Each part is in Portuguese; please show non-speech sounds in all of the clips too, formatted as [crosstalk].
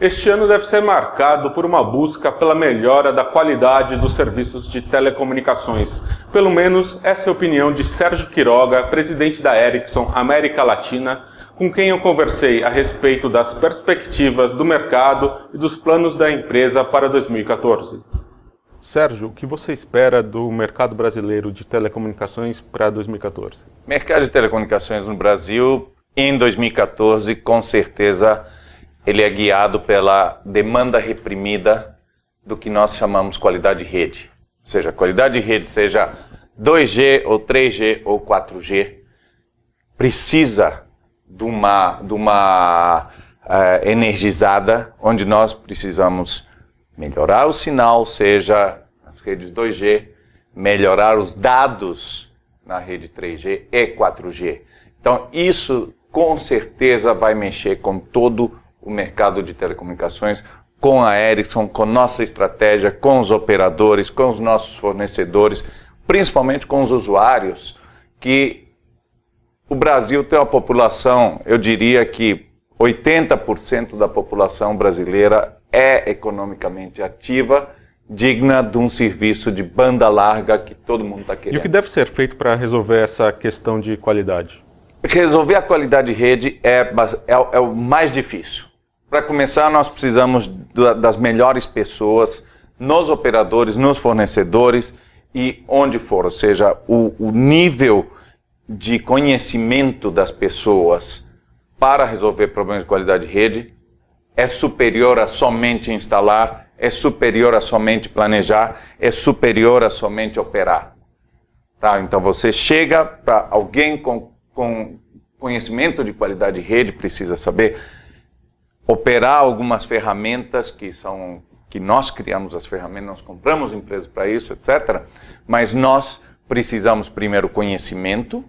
Este ano deve ser marcado por uma busca pela melhora da qualidade dos serviços de telecomunicações. Pelo menos essa é a opinião de Sérgio Quiroga, presidente da Ericsson América Latina, com quem eu conversei a respeito das perspectivas do mercado e dos planos da empresa para 2014. Sérgio, o que você espera do mercado brasileiro de telecomunicações para 2014? Mercado de telecomunicações no Brasil em 2014 com certeza ele é guiado pela demanda reprimida do que nós chamamos qualidade de rede. Ou seja, qualidade de rede, seja 2G ou 3G ou 4G, precisa de uma, de uma uh, energizada, onde nós precisamos melhorar o sinal, seja as redes 2G, melhorar os dados na rede 3G e 4G. Então, isso com certeza vai mexer com todo o mercado de telecomunicações com a Ericsson, com nossa estratégia, com os operadores, com os nossos fornecedores, principalmente com os usuários, que o Brasil tem uma população, eu diria que 80% da população brasileira é economicamente ativa, digna de um serviço de banda larga que todo mundo está querendo. E o que deve ser feito para resolver essa questão de qualidade? Resolver a qualidade de rede é, é, é o mais difícil. Para começar, nós precisamos das melhores pessoas nos operadores, nos fornecedores e onde for, ou seja, o, o nível de conhecimento das pessoas para resolver problemas de qualidade de rede é superior a somente instalar, é superior a somente planejar, é superior a somente operar. Tá? Então você chega para alguém com, com conhecimento de qualidade de rede, precisa saber operar algumas ferramentas que são que nós criamos as ferramentas, nós compramos empresas para isso, etc. Mas nós precisamos primeiro conhecimento.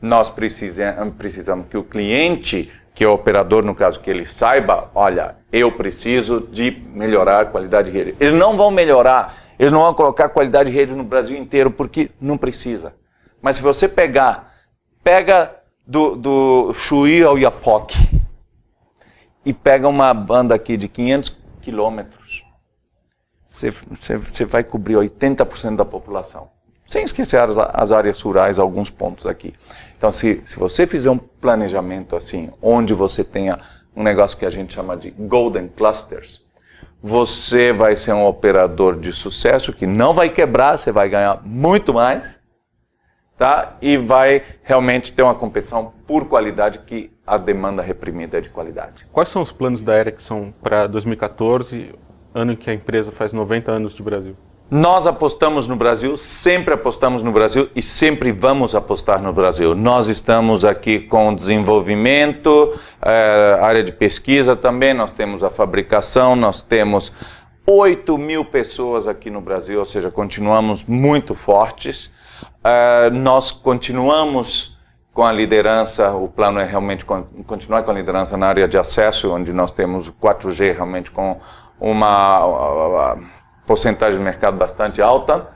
Nós precisamos, precisamos que o cliente, que é o operador, no caso, que ele saiba, olha, eu preciso de melhorar a qualidade de rede. Eles não vão melhorar, eles não vão colocar qualidade de rede no Brasil inteiro, porque não precisa. Mas se você pegar, pega do, do Chuí ao Iapoque, e pega uma banda aqui de 500 quilômetros. Você vai cobrir 80% da população. Sem esquecer as, as, áreas rurais, alguns pontos aqui. Então, se, se você fizer um planejamento assim, onde você tenha um negócio que a gente chama de golden clusters, você vai ser um operador de sucesso que não vai quebrar, você vai ganhar muito mais tá? E vai realmente ter uma competição por qualidade que a demanda reprimida é de qualidade. Quais são os planos da Ericsson para 2014, ano em que a empresa faz 90 anos de Brasil? Nós apostamos no Brasil, sempre apostamos no Brasil e sempre vamos apostar no Brasil. Nós estamos aqui com desenvolvimento, é, área de pesquisa também, nós temos a fabricação, nós temos 8 mil pessoas aqui no Brasil, ou seja, continuamos muito fortes. Uh, nós continuamos com a liderança, o plano é realmente continuar com a liderança na área de acesso, onde nós temos 4G realmente com uma, uma, ah, uma porcentagem de mercado bastante alta. Uh,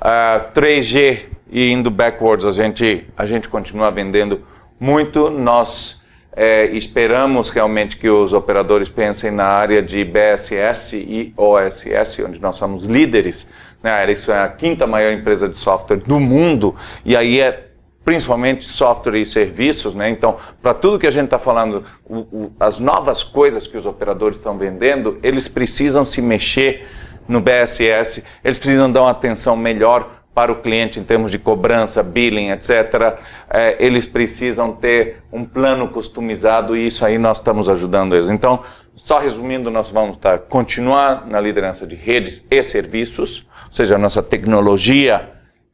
ah, 3G e indo backwards, a gente, a gente continua vendendo muito. Nós é, esperamos realmente que os operadores pensem na área de BSS e OSS, onde nós somos líderes né, a Ericsson é a quinta maior empresa de software do mundo, e aí é principalmente software e serviços, né? Então, para tudo que a gente está falando, o, o, as novas coisas que os operadores estão vendendo, eles precisam se mexer no BSS, eles precisam dar uma atenção melhor para o cliente em termos de cobrança, billing, etc., é, eles precisam ter um plano customizado e isso aí nós estamos ajudando eles. Então, só resumindo, nós vamos tá, continuar na liderança de redes e serviços, ou seja, nossa tecnologia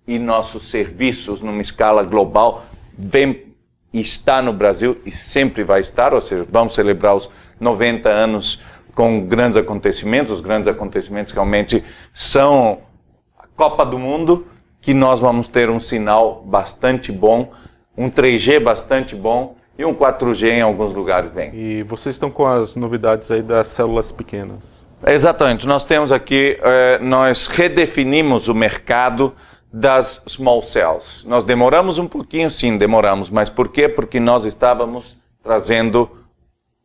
e nossos serviços numa escala global vem está no Brasil e sempre vai estar, ou seja, vamos celebrar os 90 anos com grandes acontecimentos, os grandes acontecimentos realmente são a Copa do Mundo, que nós vamos ter um sinal bastante bom, um 3G bastante bom e um 4G em alguns lugares bem. E vocês estão com as novidades aí das células pequenas? Exatamente. Nós temos aqui, eh, nós redefinimos o mercado das small cells. Nós demoramos um pouquinho, sim, demoramos, mas por quê? Porque nós estávamos trazendo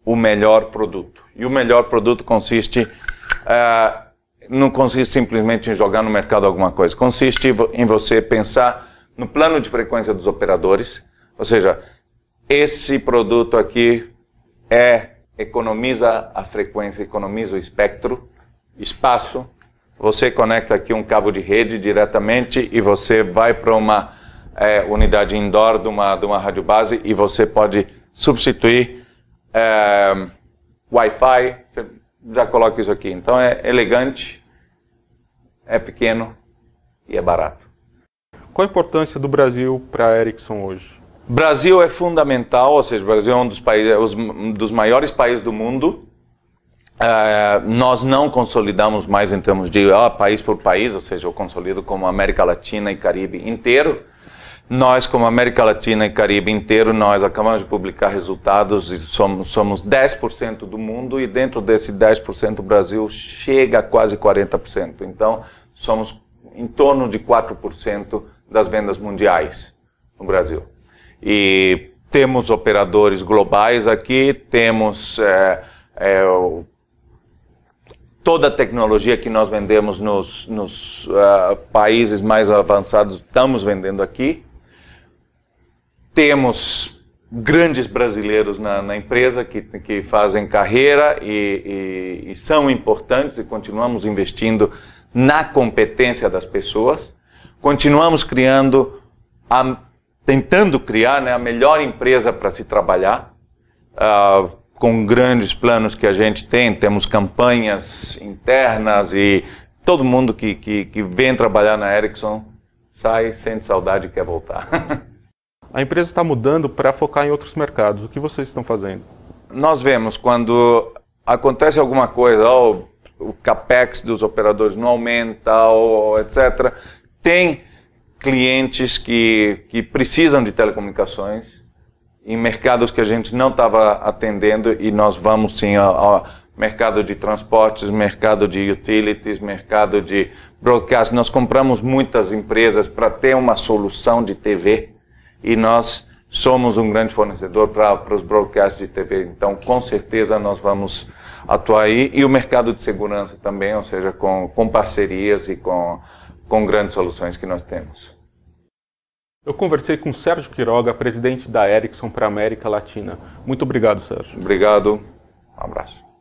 o melhor produto. E o melhor produto consiste uh, não consiste simplesmente em jogar no mercado alguma coisa. Consiste em você pensar no plano de frequência dos operadores, ou seja, esse produto aqui é economiza a frequência, economiza o espectro, espaço. Você conecta aqui um cabo de rede diretamente e você vai para uma é, unidade indoor de uma, de uma rádio base e você pode substituir é, Wi-Fi, já coloca isso aqui. Então é elegante, é pequeno e é barato. Qual a importância do Brasil para a Ericsson hoje? Brasil é fundamental, ou seja, o Brasil é um dos, países, um é dos maiores países do mundo. Uh, nós não consolidamos mais em termos de país por país, ou seja, eu consolido como América Latina e Caribe inteiro. Nós, como América Latina e Caribe inteiro, nós acabamos de publicar resultados e somos, somos 10% do mundo e dentro desse 10% o Brasil chega a quase 40%. Então, somos em torno de 4% das vendas mundiais no Brasil. E temos operadores globais aqui, temos é, é, toda a tecnologia que nós vendemos nos, nos uh, países mais avançados, estamos vendendo aqui. Temos grandes brasileiros na, na empresa que, que fazem carreira e, e, e são importantes e continuamos investindo na competência das pessoas. Continuamos criando, a, tentando criar né, a melhor empresa para se trabalhar. Uh, com grandes planos que a gente tem, temos campanhas internas e todo mundo que, que, que vem trabalhar na Ericsson sai sente saudade e quer voltar. [laughs] A empresa está mudando para focar em outros mercados. O que vocês estão fazendo? Nós vemos quando acontece alguma coisa, ou o capex dos operadores não aumenta, ou etc. Tem clientes que, que precisam de telecomunicações em mercados que a gente não estava atendendo e nós vamos sim ao, mercado de transportes, mercado de utilities, mercado de broadcast. Nós compramos muitas empresas para ter uma solução de TV e nós somos um grande fornecedor para os broadcasts de TV. Então, com certeza, nós vamos atuar aí. E o mercado de segurança também, ou seja, com, com parcerias e com, com grandes soluções que nós temos. Eu conversei com Sérgio Quiroga, presidente da Ericsson para a América Latina. Muito obrigado, Sérgio. Obrigado. Um abraço.